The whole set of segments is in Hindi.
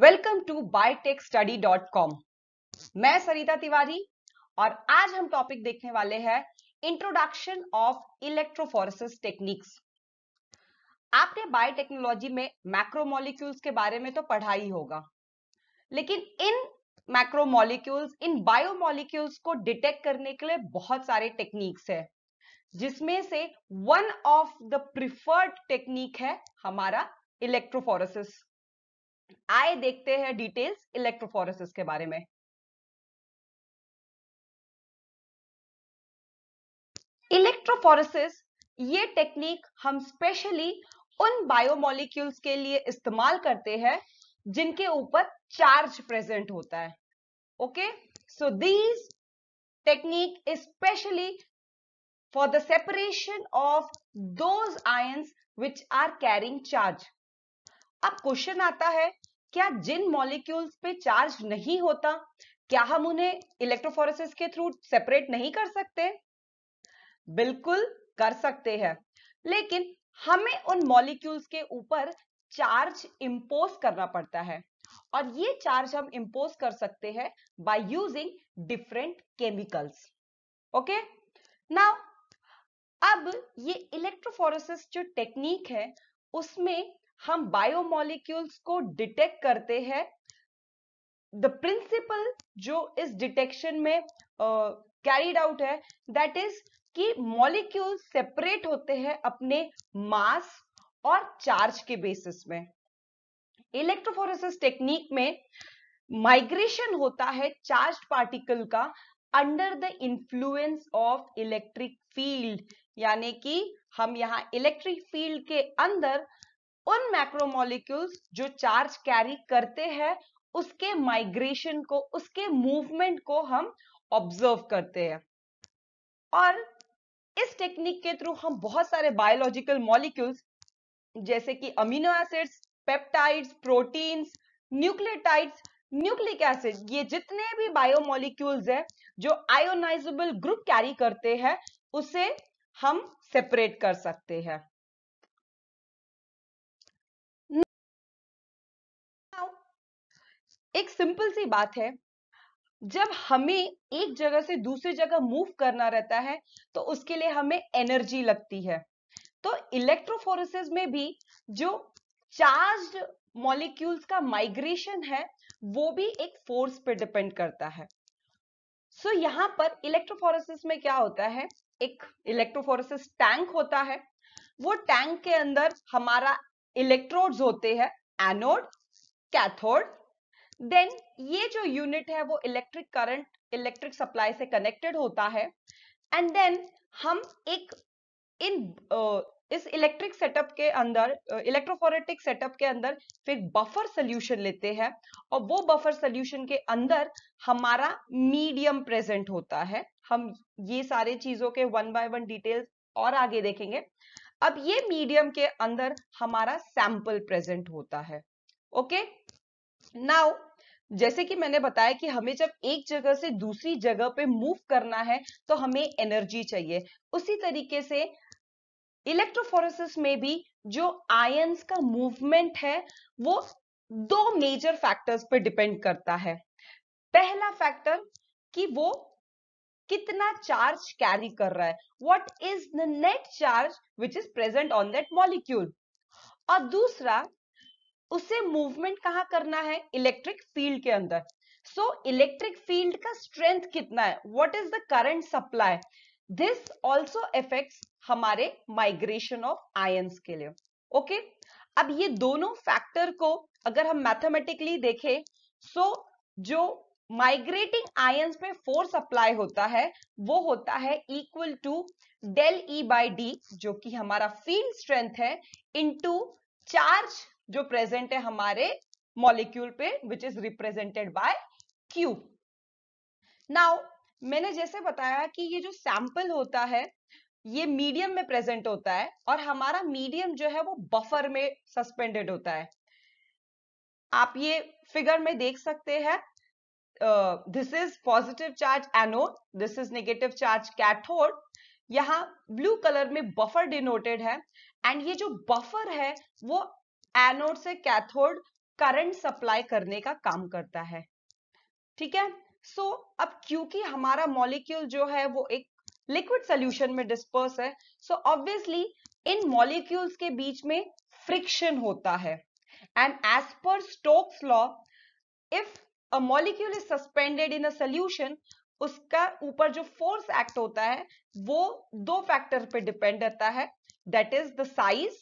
वेलकम टू कॉम मैं सरिता तिवारी और आज हम टॉपिक देखने वाले हैं इंट्रोडक्शन ऑफ इलेक्ट्रोफोरेसिस टेक्निक्स आपने बायोटेक्नोलॉजी में मैक्रोमोलिक्यूल्स के बारे में तो पढ़ा ही होगा लेकिन इन मैक्रोमोलिक्यूल्स इन बायोमोलिक्यूल्स को डिटेक्ट करने के लिए बहुत सारे टेक्निक्स है जिसमें से one of the preferred technique है हमारा इलेक्ट्रोफोरेसिस आए देखते हैं डिटेल्स इलेक्ट्रोफोरेसिस के बारे में इलेक्ट्रोफोरेसिस ये टेक्निक हम स्पेशली उन बायोमोलिक्यूल्स के लिए इस्तेमाल करते हैं जिनके ऊपर चार्ज प्रेजेंट होता है okay so these technique specially for the separation of those ions which are carrying charge अब क्वेश्चन आता है क्या जिन मॉलिक्यूल्स पे चार्ज नहीं होता क्या हम उन्हें इलेक्ट्रोफोरेसिस के थ्रू सेपरेट नहीं कर सकते बिल्कुल कर सकते हैं लेकिन हमें उन मॉलिक्यूल्स के ऊपर चार्ज इम्पोज करना पड़ता है और ये चार्ज हम इम्पोज कर सकते हैं by using different chemicals okay now अब ये इलेक्ट्रोफोरेसिस जो टेक्निक है उसमें हम बायोमोलिक्यूल्स को डिटेक्ट करते हैं द प्रिंसिपल जो इस डिटेक्शन में कैरिड uh, आउट है दैट इज कि मॉलिक्यूल सेपरेट होते हैं अपने मास और चार्ज के बेसिस में इलेक्ट्रोफोरेसिस टेक्निक में माइग्रेशन होता है चार्ज पार्टिकल का under the influence of electric field यानी कि हम यहां इलेक्ट्रिक फील्ड के अंदर उन मैक्रोमोलिक्यूल्स जो चार्ज कैरी करते हैं उसके माइग्रेशन को उसके मूवमेंट को हम ऑब्जर्व करते हैं और इस टेक्निक के थ्रू हम बहुत सारे बायोलॉजिकल मॉलिक्यूल्स जैसे कि amino acids peptides proteins nucleotides nucleic acid ये जितने भी बायोमोलिक्यूल्स हैं जो आयोनाइजेबल ग्रुप कैरी करते हैं उसे हम सेपरेट कर सकते हैं एक सिंपल सी बात है जब हमें एक जगह से दूसरी जगह मूव करना रहता है तो उसके लिए हमें एनर्जी लगती है तो इलेक्ट्रोफोरेसिस में भी जो चार्ज मॉलिक्यूल्स का माइग्रेशन है वो भी एक फोर्स पे डिपेंड करता है सो so, यहां पर इलेक्ट्रोफोरेसिस में क्या होता है एक इलेक्ट्रोफोरेसिस टैंक होता है वो टैंक के अंदर हमारा इलेक्ट्रोड्स होते हैं एनोड कैथोड देन ये जो यूनिट है वो इलेक्ट्रिक करंट इलेक्ट्रिक सप्लाई से कनेक्टेड होता है एंड देन हम एक इन इस इलेक्ट्रिक सेटअप के अंदर इलेक्ट्रोफोरेटिक सेटअप के अंदर फिर बफर सोल्यूशन लेते हैं और वो बफर सोल्यूशन के अंदर हमारा मीडियम प्रेजेंट होता है हम ये सारे चीजों के वन बाय वन डिटेल्स और आगे देखेंगे अब ये मीडियम के अंदर हमारा सैंपल प्रेजेंट होता है ओके नाउ जैसे कि मैंने बताया कि हमें जब एक जगह से दूसरी जगह पे मूव करना है तो हमें एनर्जी चाहिए उसी तरीके से इलेक्ट्रोफोरेसिस में भी जो आयंस का मूवमेंट है वो दो मेजर फैक्टर्स पे डिपेंड करता है पहला फैक्टर कि वो कितना चार्ज कैरी कर रहा है what is the net charge which is present on that molecule और दूसरा उसे मूवमेंट कहाँ करना है इलेक्ट्रिक फील्ड के अंदर सो इलेक्ट्रिक फील्ड का स्ट्रेंथ कितना है what is the current supply this also affects हमारे माइग्रेशन ऑफ आयंस के लिए ओके okay? अब ये दोनों फैक्टर को अगर हम मैथमेटिकली देखें सो so जो माइग्रेटिंग आयंस में फोर्स अप्लाई होता है वो होता है equal to del E by D जो कि हमारा फील्ड स्ट्रेंथ है इनटू चार्ज जो प्रेजेंट है हमारे मॉलिक्यूल पे which is represented by Q now मैंने जैसे बताया कि ये जो सैंपल होता है ये मीडियम में प्रेजेंट होता है और हमारा मीडियम जो है वो बफर में सस्पेंडेड होता है आप ये फिगर में देख सकते हैं this is positive charge anode this is negative charge cathode यहाँ ब्लू कलर में बफर डिनोटेड है एंड ये जो बफर है वो एनोड से कैथोड करंट सप्लाई करने का काम करता है ठीक है सो so, अब क्योंकि हमारा मॉलिक्यूल जो है वो एक लिक्विड सोल्यूशन में डिस्पर्स है सो ऑब्वियसली इन मॉलिक्यूल्स के बीच में फ्रिक्शन होता है and as per Stokes law if a molecule is suspended in a solution उसका ऊपर जो फोर्स एक्ट होता है वो दो फैक्टर पे डिपेंड रहता है that is the size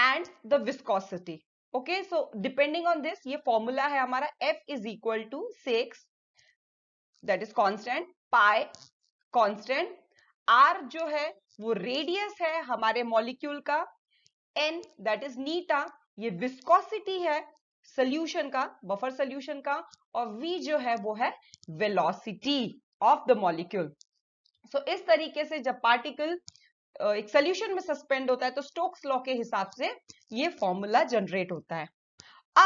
and the viscosity okay so depending on this ये फॉर्मूला है हमारा F is equal to six that is constant pi constant R जो है वो रेडियस है हमारे मॉलिक्यूल का एन दैट इज नीटा ये विस्कोसिटी है सोल्यूशन का बफर सोल्यूशन का और वी जो है वो है velocity of the molecule so इस तरीके से जब पार्टिकल एक सोल्यूशन में सस्पेंड होता है तो स्टोक्स लॉ के हिसाब से ये फॉर्मूला जनरेट होता है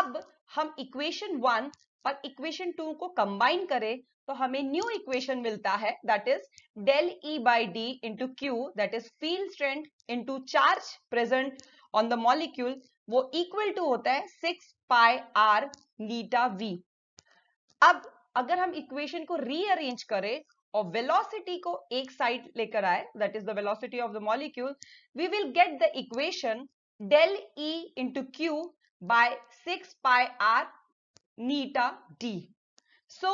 अब हम इक्वेशन वन और इक्वेशन टू को कंबाइन करें तो हमें न्यू इक्वेशन मिलता है that is del E by D into Q that is field strength into charge present on the molecule वो इक्वल टू होता है six pi R eta V अब अगर हम इक्वेशन को रीअरेंज करें और वेलोसिटी को एक साइड लेकर आए that is the velocity of the molecule we will get the equation del E into Q by six pi R eta D so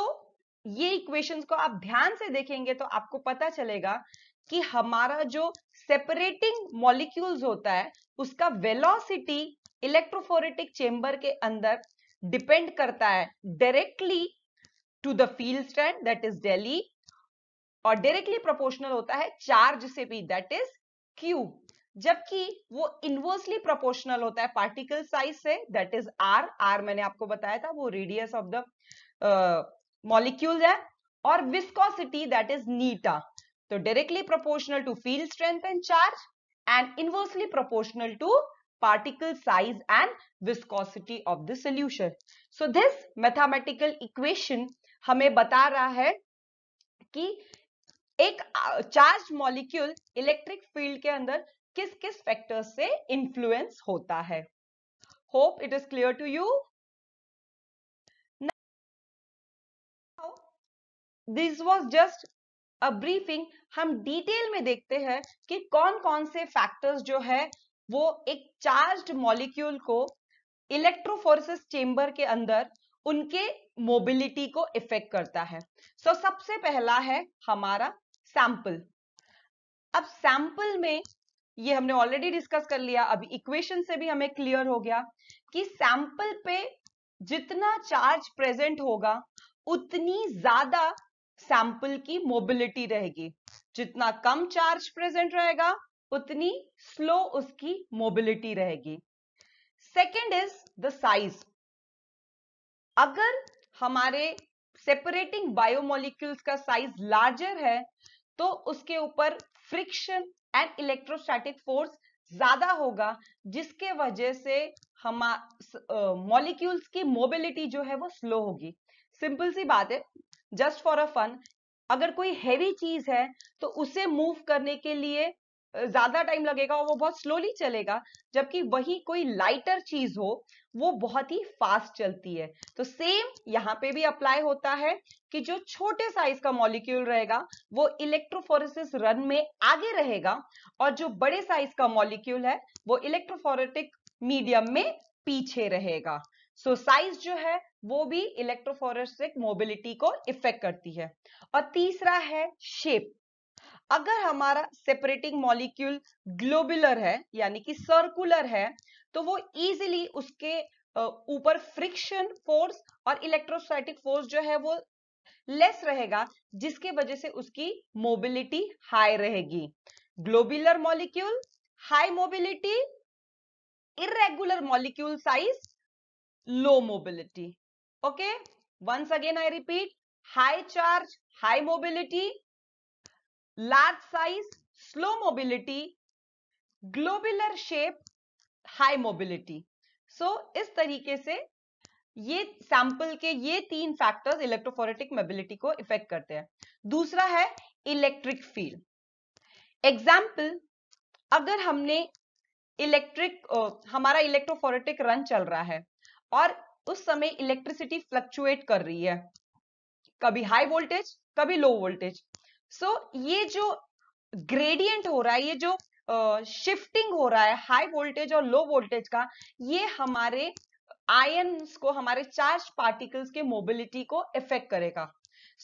ये इक्वेशंस को आप ध्यान से देखेंगे तो आपको पता चलेगा कि हमारा जो सेपरेटिंग मॉलिक्यूल्स होता है उसका वेलोसिटी इलेक्ट्रोफोरेटिक चेंबर के अंदर डिपेंड करता है directly to the field strength that is del E और डायरेक्टली प्रोपोर्शनल होता है चार्ज से भी दैट इज क्यू जबकि वो इनवर्सली प्रोपोर्शनल होता है पार्टिकल साइज से दैट इज आर आर मैंने आपको बताया था वो रेडियस ऑफ द मॉलिक्यूल है और विस्कोसिटी दैट इज नीटा तो directly proportional to field strength and charge and inversely proportional to particle size and viscosity of the solution so this mathematical equation हमें बता रहा है कि एक चार्ज मॉलिक्यूल इलेक्ट्रिक फील्ड के अंदर किस किस फैक्टर्स से इंफ्लुएंस होता है hope it is clear to you this was just a briefing हम डिटेल में देखते हैं कि कौन कौन से फैक्टर्स जो है वो एक चार्ज्ड मॉलिक्यूल को इलेक्ट्रोफोर्सिस चेंबर के अंदर उनके मोबिलिटी को इफेक्ट करता है सो so, सबसे पहला है हमारा सैंपल अब सैंपल में ये हमने ऑलरेडी डिस्कस कर लिया अभी इक्वेशन से भी हमें क्लियर हो गया कि सैंपल पे जितना चार्ज प्रेजेंट होगा उतनी ज्यादा सैंपल की मोबिलिटी रहेगी जितना कम चार्ज प्रेजेंट रहेगा उतनी स्लो उसकी मोबिलिटी रहेगी सेकेंड इज द साइज अगर हमारे सेपरेटिंग बायोमोलिक्यूल्स का साइज लार्जर है तो उसके ऊपर फ्रिक्शन एंड इलेक्ट्रोस्टैटिक फोर्स ज्यादा होगा जिसके वजह से हम मॉलिक्यूल्स की मोबिलिटी जो है वो स्लो होगी सिंपल सी बात है जस्ट फॉर अ फन अगर कोई हैवी चीज है तो उसे मूव करने के लिए ज्यादा टाइम लगेगा और वो बहुत स्लोली चलेगा जबकि वही कोई लाइटर चीज हो वो बहुत ही फास्ट चलती है तो सेम यहाँ पे भी अप्लाई होता है कि जो छोटे साइज का मॉलिक्यूल रहेगा वो इलेक्ट्रोफोरेसिस रन में आगे रहेगा और जो बड़े साइज का मॉलिक्यूल है वो इलेक्ट्रोफोरेटिक मीडियम में पीछे रहेगा सो so, साइज जो है वो भी इलेक्ट्रोफोरेसिक मोबिलिटी को इफेक्ट करती है और तीसरा है शेप अगर हमारा सेपरेटिंग मॉलिक्यूल ग्लोबुलर है यानी कि सर्कुलर है तो वो इजिली उसके ऊपर फ्रिक्शन फोर्स और इलेक्ट्रोस्टैटिक फोर्स जो है वो लेस रहेगा जिसके वजह से उसकी मोबिलिटी हाई रहेगी globular molecule high mobility irregular molecule size low mobility okay once again I repeat high charge high mobility large size slow mobility globular shape high mobility so इस तरीके से ये सैंपल के ये तीन फैक्टर्स इलेक्ट्रोफोरेटिक मोबिलिटी को इफेक्ट करते हैं दूसरा है इलेक्ट्रिक फील्ड एग्जाम्पल अगर हमने इलेक्ट्रिक हमारा इलेक्ट्रोफोरेटिक रन चल रहा है और उस समय इलेक्ट्रिसिटी फ्लक्चुएट कर रही है कभी हाई वोल्टेज कभी लो वोल्टेज सो ये जो ग्रेडियंट हो रहा है ये जो शिफ्टिंग हो रहा है हाई वोल्टेज और लो वोल्टेज का ये हमारे आयन को हमारे चार्ज पार्टिकल्स के मोबिलिटी को इफेक्ट करेगा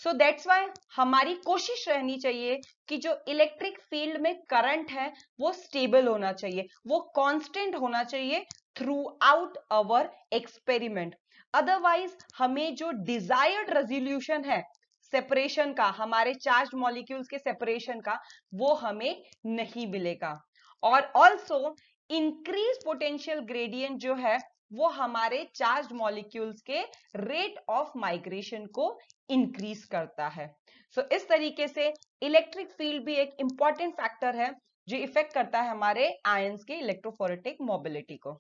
सो दैट्स वाई हमारी कोशिश रहनी चाहिए कि जो इलेक्ट्रिक फील्ड में करंट है वो स्टेबल होना चाहिए वो कांस्टेंट होना चाहिए throughout our experiment otherwise हमें जो डिजायर्ड रेजोल्यूशन है सेपरेशन का हमारे चार्ज मॉलिक्यूल्स के सेपरेशन का वो हमें नहीं मिलेगा और ऑल्सो इंक्रीज पोटेंशियल ग्रेडियंट जो है वो हमारे चार्ज मॉलिक्यूल्स के रेट ऑफ माइग्रेशन को इंक्रीज करता है सो so, इस तरीके से इलेक्ट्रिक फील्ड भी एक इंपॉर्टेंट फैक्टर है जो इफेक्ट करता है हमारे आयंस के इलेक्ट्रोफोरेटिक मोबिलिटी को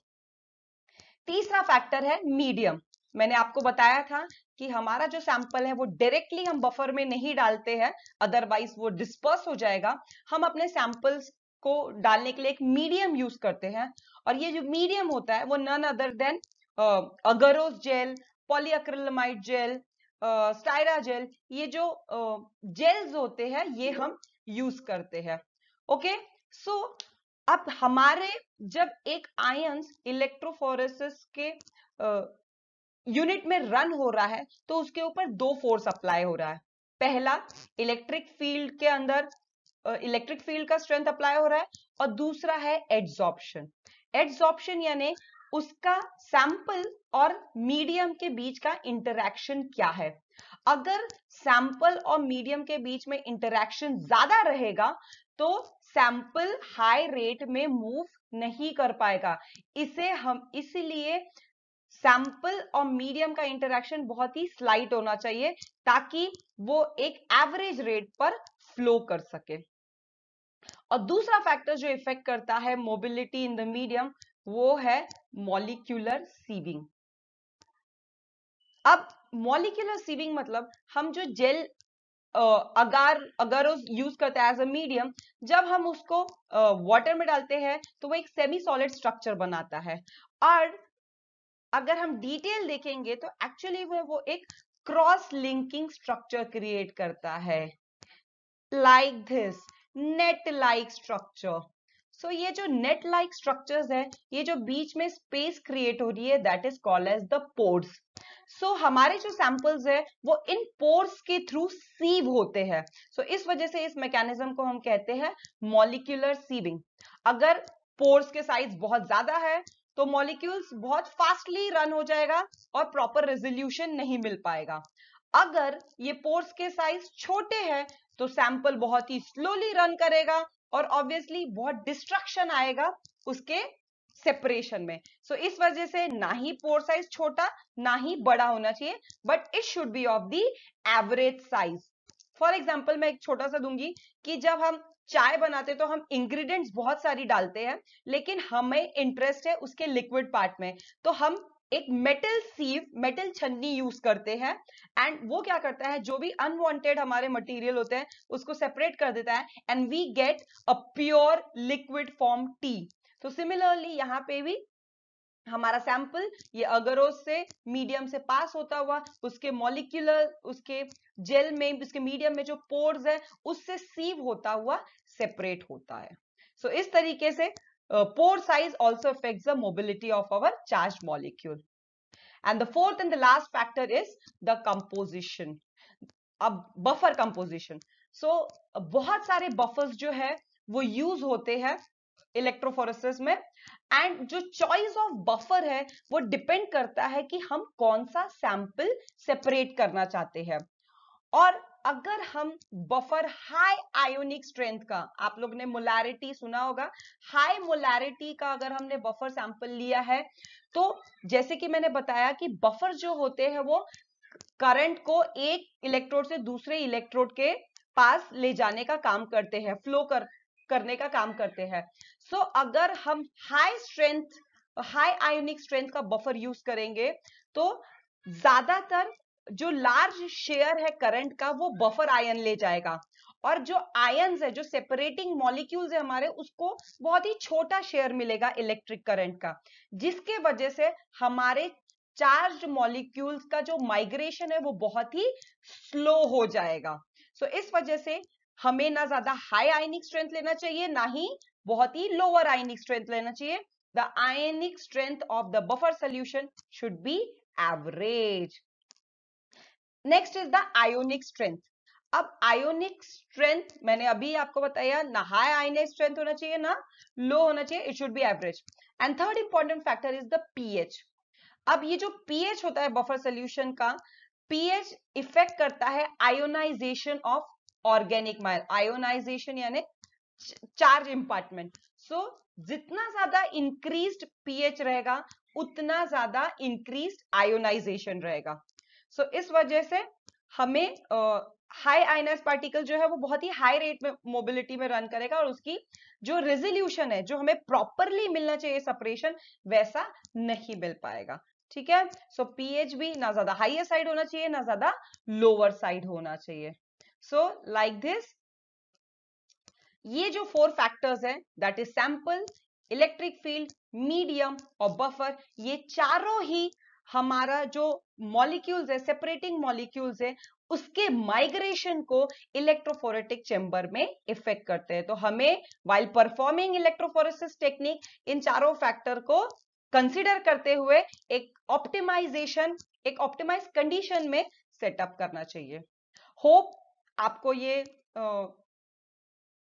तीसरा फैक्टर है मीडियम मैंने आपको बताया था कि हमारा जो सैंपल है वो डायरेक्टली हम बफर में नहीं डालते हैं अदरवाइज वो डिस्पर्स हो जाएगा हम अपने सैंपल्स को डालने के लिए एक मीडियम यूज करते हैं और ये जो मीडियम होता है वो none other than agarose gel polyacrylamide gel स्टाइरा जेल ये जो जेल्स होते हैं ये हम यूज करते हैं ओके सो अब हमारे जब एक आयंस इलेक्ट्रोफोरेसिस के यूनिट में रन हो रहा है तो उसके ऊपर दो फोर्स अप्लाई हो रहा है पहला इलेक्ट्रिक फील्ड के अंदर इलेक्ट्रिक फील्ड का स्ट्रेंथ अप्लाई हो रहा है और दूसरा है एड्सॉप्शन एड्सॉप्शन यानी उसका सैंपल और मीडियम के बीच का इंटरेक्शन क्या है अगर सैंपल और मीडियम के बीच में इंटरेक्शन ज्यादा रहेगा तो सैंपल हाई रेट में मूव नहीं कर पाएगा इसे हम इसलिए सैंपल और मीडियम का इंटरेक्शन बहुत ही स्लाइट होना चाहिए ताकि वो एक एवरेज रेट पर फ्लो कर सके और दूसरा फैक्टर जो इफेक्ट करता है मोबिलिटी इन द मीडियम वो है मॉलिक्यूलर सीविंग अब मॉलिक्यूलर सीविंग मतलब हम जो जेल अगर अगर यूज करते हैं एज अ मीडियम जब हम उसको वाटर में डालते हैं तो वो एक सेमी सॉलिड स्ट्रक्चर बनाता है और अगर हम डिटेल देखेंगे तो एक्चुअली वो वो एक क्रॉस लिंकिंग स्ट्रक्चर क्रिएट करता है like this net like structure so ये जो नेट लाइक स्ट्रक्चर है ये जो बीच में स्पेस क्रिएट हो रही है that is called as the pores so so, हमारे जो सैंपल्स है वो इन पोर्स के थ्रू सीव होते हैं सो so, इस वजह से इस मैकेनिज्म को हम कहते हैं मॉलिक्यूलर सीविंग अगर पोर्स के साइज बहुत ज्यादा है तो मॉलिक्यूल्स बहुत फास्टली रन हो जाएगा और प्रॉपर रेजोल्यूशन नहीं मिल पाएगा अगर ये पोर्स के साइज छोटे हैं तो सैंपल बहुत ही स्लोली रन करेगा और ऑब्वियसली बहुत डिस्ट्रक्शन आएगा उसके सेपरेशन में सो so, इस वजह से ना ही पोर साइज छोटा ना ही बड़ा होना चाहिए but it should be of the average size for example मैं एक छोटा सा दूंगी कि जब हम चाय बनाते तो हम इंग्रेडिएंट्स बहुत सारी डालते हैं लेकिन हमें इंटरेस्ट है उसके लिक्विड पार्ट में तो हम एक मेटल सीव मेटल छन्नी यूज करते हैं एंड वो क्या करता है जो भी अनवांटेड हमारे मटेरियल होते हैं उसको सेपरेट कर देता है and we get a pure liquid form tea तो सिमिलरली यहाँ पे भी हमारा सैंपल ये अगरोस से मीडियम से पास होता हुआ उसके मॉलिक्यूलर उसके जेल में उसके मीडियम में जो पोर्स है उससे सीव होता हुआ सेपरेट होता है सो so, इस तरीके से pore size also affect the mobility of our charge molecule and the fourth and the last factor is the composition अब बफर कंपोजिशन सो बहुत सारे बफर्स जो है वो यूज होते हैं इलेक्ट्रोफोरेसिस में एंड जो चॉइस ऑफ बफर है वो डिपेंड करता है कि हम कौन सा सैंपल सेपरेट करना चाहते हैं और अगर हम बफर हाई आयोनिक स्ट्रेंथ का आप लोग ने मोलैरिटी सुना होगा हाई मोलैरिटी का अगर हमने बफर सैंपल लिया है तो जैसे कि मैंने बताया कि बफर जो होते हैं वो करंट को एक इलेक्ट्रोड से दूसरे इलेक्ट्रोड के पास ले जाने का काम करते हैं फ्लो कर करने का काम करते हैं सो so, अगर हम high strength high ionic strength का बफर यूज करेंगे तो ज्यादातर जो लार्ज शेयर है करंट का वो बफर आयन ले जाएगा और जो आयन है जो सेपरेटिंग मॉलिक्यूल्स है हमारे उसको बहुत ही छोटा शेयर मिलेगा इलेक्ट्रिक करंट का जिसके वजह से हमारे चार्ज मॉलिक्यूल्स का जो माइग्रेशन है वो बहुत ही स्लो हो जाएगा सो so, इस वजह से हमें ना ज्यादा हाई आयनिक स्ट्रेंथ लेना चाहिए ना ही बहुत ही लोअर आयनिक स्ट्रेंथ लेना चाहिए the ionic strength of the buffer solution should be average next is the ionic strength अब आयोनिक स्ट्रेंथ मैंने अभी आपको बताया ना हाई आयनिक स्ट्रेंथ होना चाहिए ना लो होना चाहिए it should be average and third important factor is the pH अब ये जो पीएच होता है बफर सोल्यूशन का पीएच इफेक्ट करता है आयोनाइजेशन ऑफ ऑर्गेनिक माइल आयोनाइजेशन यानी चार्ज इंपार्टमेंट सो जितना ज्यादा इंक्रीज पीएच रहेगा उतना ज्यादा इंक्रीज आयोनाइजेशन रहेगा सो so, इस वजह से हमें हाई आयनाइज पार्टिकल जो है वो बहुत ही हाई रेट में मोबिलिटी में रन करेगा और उसकी जो रेजोल्यूशन है जो हमें प्रॉपरली मिलना चाहिए सपरेशन वैसा नहीं मिल पाएगा ठीक है सो so, पीएच भी ना ज्यादा हाइयर साइड होना चाहिए ना ज्यादा लोअर साइड होना चाहिए सो लाइक दिस ये जो फोर फैक्टर्स हैं that is sample electric field medium और बफर ये चारों ही हमारा जो मॉलिक्यूल्स है सेपरेटिंग मॉलिक्यूल्स है उसके माइग्रेशन को इलेक्ट्रोफोरेटिक चेंबर में इफेक्ट करते हैं तो हमें वाइल परफॉर्मिंग इलेक्ट्रोफोरेसिस टेक्निक इन चारों फैक्टर को कंसिडर करते हुए एक ऑप्टिमाइजेशन एक ऑप्टिमाइज कंडीशन में सेटअप करना चाहिए होप आपको ये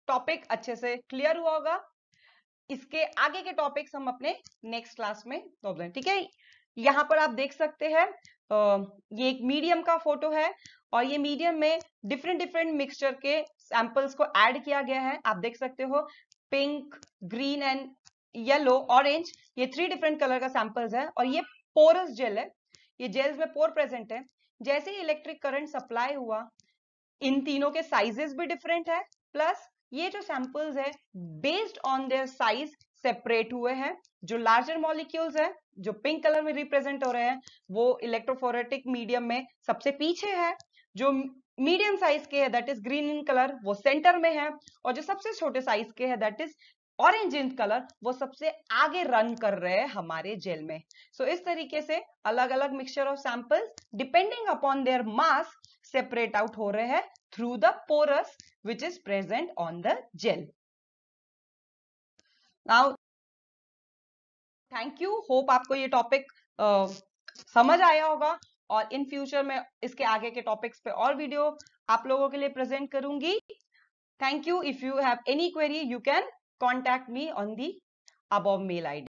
टॉपिक अच्छे से क्लियर हुआ होगा इसके आगे के टॉपिक्स हम अपने नेक्स्ट क्लास में दोगे ठीक है यहाँ पर आप देख सकते हैं ये एक मीडियम का फोटो है और ये मीडियम में डिफरेंट डिफरेंट मिक्सचर के सैंपल्स को ऐड किया गया है आप देख सकते हो pink green and yellow orange ये थ्री डिफरेंट कलर का सैंपल्स है और ये पोरस जेल है ये जेल्स में पोर प्रेजेंट है जैसे ही इलेक्ट्रिक करंट सप्लाई हुआ इन तीनों के साइजेस भी डिफरेंट है प्लस ये जो सैंपल्स है based on their size separate हुए हैं जो लार्जर मॉलिक्यूल्स है जो पिंक कलर में रिप्रेजेंट हो रहे हैं वो इलेक्ट्रोफोरेटिक मीडियम में सबसे पीछे है जो मीडियम साइज के है that is green in colour वो सेंटर में है और जो सबसे छोटे साइज के है that is orange in colour वो सबसे आगे रन कर रहे हैं हमारे जेल में सो so, इस तरीके से अलग अलग mixture of samples depending upon their mass separate out हो रहे हैं through the pores which is present on the gel now thank you hope आपको ये टॉपिक uh, समझ आया होगा और इन फ्यूचर में इसके आगे के टॉपिक्स पे और वीडियो आप लोगों के लिए प्रेजेंट करूंगी thank you if you have any query you can contact me on the above mail ID.